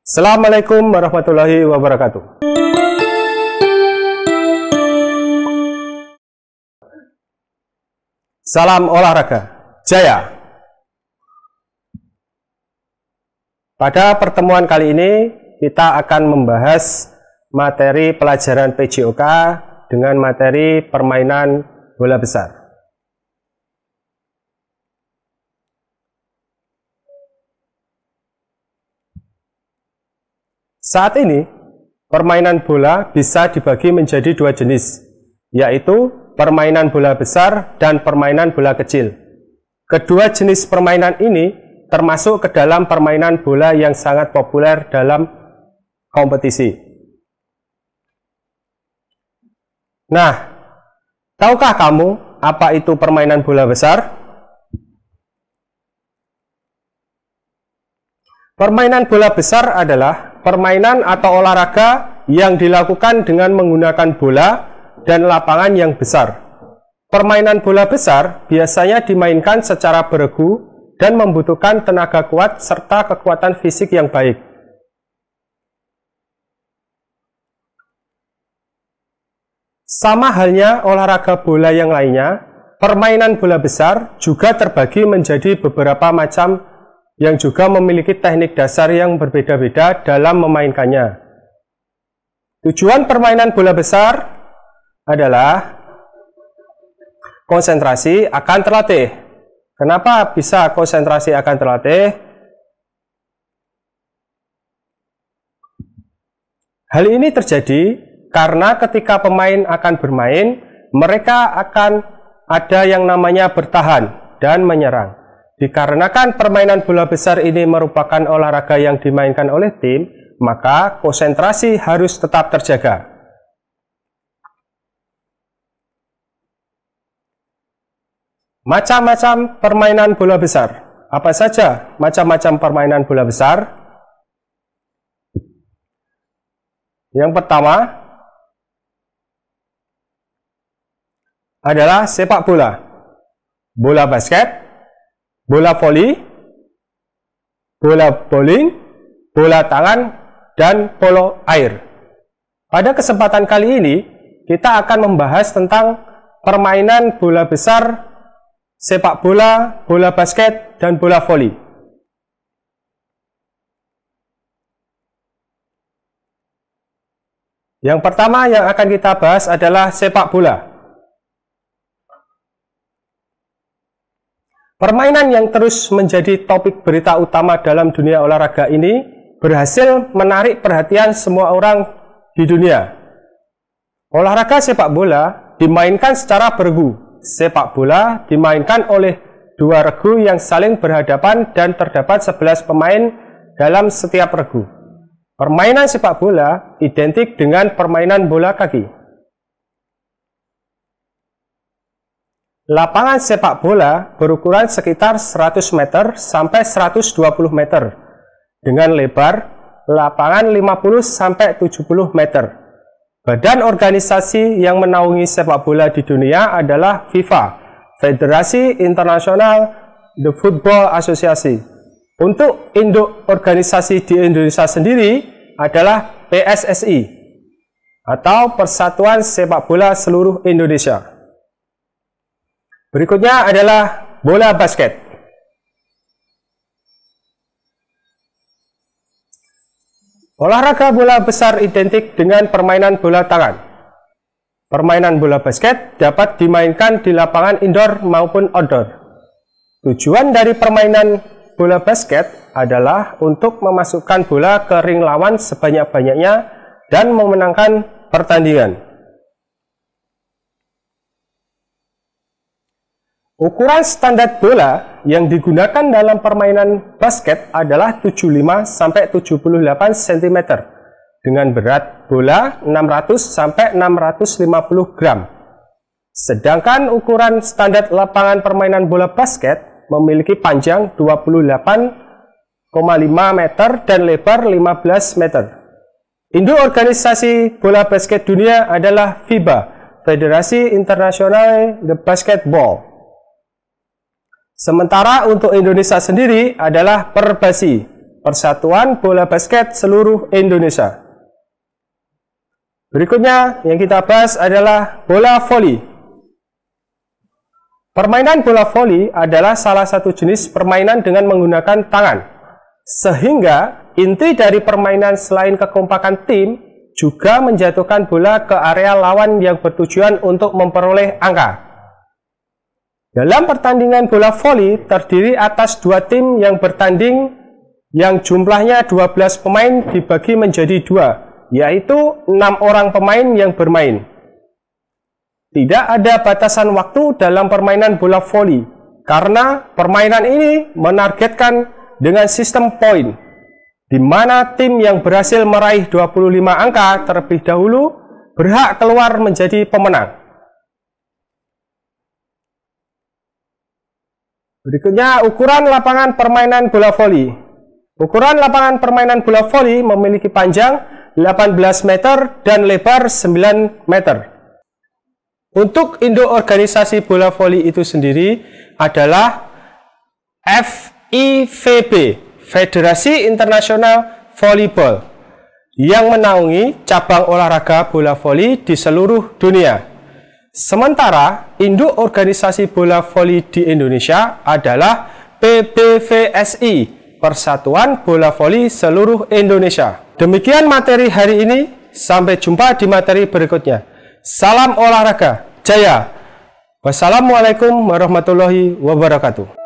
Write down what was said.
Assalamualaikum warahmatullahi wabarakatuh. Salam olahraga. Jaya. Pada pertemuan kali ini kita akan membahas materi pelajaran PJOK dengan materi permainan bola besar. Saat ini, permainan bola bisa dibagi menjadi dua jenis, yaitu permainan bola besar dan permainan bola kecil. Kedua jenis permainan ini termasuk ke dalam permainan bola yang sangat populer dalam kompetisi. Nah, tahukah kamu apa itu permainan bola besar? Permainan bola besar adalah permainan atau olahraga yang dilakukan dengan menggunakan bola dan lapangan yang besar. Permainan bola besar biasanya dimainkan secara beregu dan membutuhkan tenaga kuat serta kekuatan fisik yang baik. Sama halnya olahraga bola yang lainnya, permainan bola besar juga terbagi menjadi beberapa macam yang juga memiliki teknik dasar yang berbeda-beda dalam memainkannya. Tujuan permainan bola besar adalah konsentrasi akan terlatih. Kenapa bisa konsentrasi akan terlatih? Hal ini terjadi karena ketika pemain akan bermain, mereka akan ada yang namanya bertahan dan menyerang. Dikarenakan permainan bola besar ini merupakan olahraga yang dimainkan oleh tim, maka konsentrasi harus tetap terjaga. Macam-macam permainan bola besar. Apa saja macam-macam permainan bola besar? Yang pertama adalah sepak bola, bola basket, bola voli, bola bowling, bola tangan, dan polo air. Pada kesempatan kali ini, kita akan membahas tentang permainan bola besar, sepak bola, bola basket, dan bola voli. Yang pertama yang akan kita bahas adalah sepak bola. Permainan yang terus menjadi topik berita utama dalam dunia olahraga ini berhasil menarik perhatian semua orang di dunia. Olahraga sepak bola dimainkan secara bergu. Sepak bola dimainkan oleh dua regu yang saling berhadapan dan terdapat 11 pemain dalam setiap regu. Permainan sepak bola identik dengan permainan bola kaki. Lapangan sepak bola berukuran sekitar 100 meter sampai 120 meter dengan lebar lapangan 50 sampai 70 meter. Badan organisasi yang menaungi sepak bola di dunia adalah FIFA, Federasi Internasional The Football Association. Untuk induk organisasi di Indonesia sendiri adalah PSSI atau Persatuan Sepak Bola Seluruh Indonesia. Berikutnya adalah bola basket. Olahraga bola besar identik dengan permainan bola tangan. Permainan bola basket dapat dimainkan di lapangan indoor maupun outdoor. Tujuan dari permainan bola basket adalah untuk memasukkan bola ke ring lawan sebanyak-banyaknya dan memenangkan pertandingan. Ukuran standar bola yang digunakan dalam permainan basket adalah 75 sampai 78 cm dengan berat bola 600 sampai 650 gram. Sedangkan ukuran standar lapangan permainan bola basket memiliki panjang 28,5 meter dan lebar 15 meter. Induk organisasi bola basket dunia adalah FIBA, Federasi Internasional de Basketball. Sementara untuk Indonesia sendiri adalah Perbasi, Persatuan Bola Basket Seluruh Indonesia. Berikutnya yang kita bahas adalah bola voli. Permainan bola voli adalah salah satu jenis permainan dengan menggunakan tangan. Sehingga inti dari permainan selain kekompakan tim juga menjatuhkan bola ke area lawan yang bertujuan untuk memperoleh angka. Dalam pertandingan bola voli terdiri atas dua tim yang bertanding yang jumlahnya 12 pemain dibagi menjadi dua, yaitu enam orang pemain yang bermain. Tidak ada batasan waktu dalam permainan bola voli, karena permainan ini menargetkan dengan sistem poin, di mana tim yang berhasil meraih 25 angka terlebih dahulu berhak keluar menjadi pemenang. Berikutnya ukuran lapangan permainan bola voli. Ukuran lapangan permainan bola voli memiliki panjang 18 meter dan lebar 9 meter. Untuk induk organisasi bola voli itu sendiri adalah FIVB, Federasi Internasional Volleyball, yang menaungi cabang olahraga bola voli di seluruh dunia. Sementara induk organisasi bola voli di Indonesia adalah PPVSI Persatuan Bola Voli Seluruh Indonesia. Demikian materi hari ini, sampai jumpa di materi berikutnya. Salam olahraga, jaya! Wassalamualaikum warahmatullahi wabarakatuh.